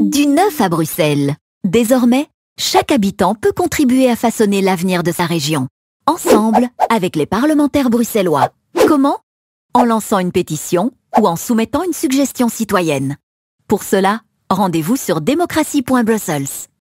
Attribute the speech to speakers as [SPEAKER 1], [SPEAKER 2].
[SPEAKER 1] Du neuf à Bruxelles. Désormais, chaque habitant peut contribuer à façonner l'avenir de sa région. Ensemble, avec les parlementaires bruxellois. Comment En lançant une pétition ou en soumettant une suggestion citoyenne. Pour cela, rendez-vous sur démocratie.brussels.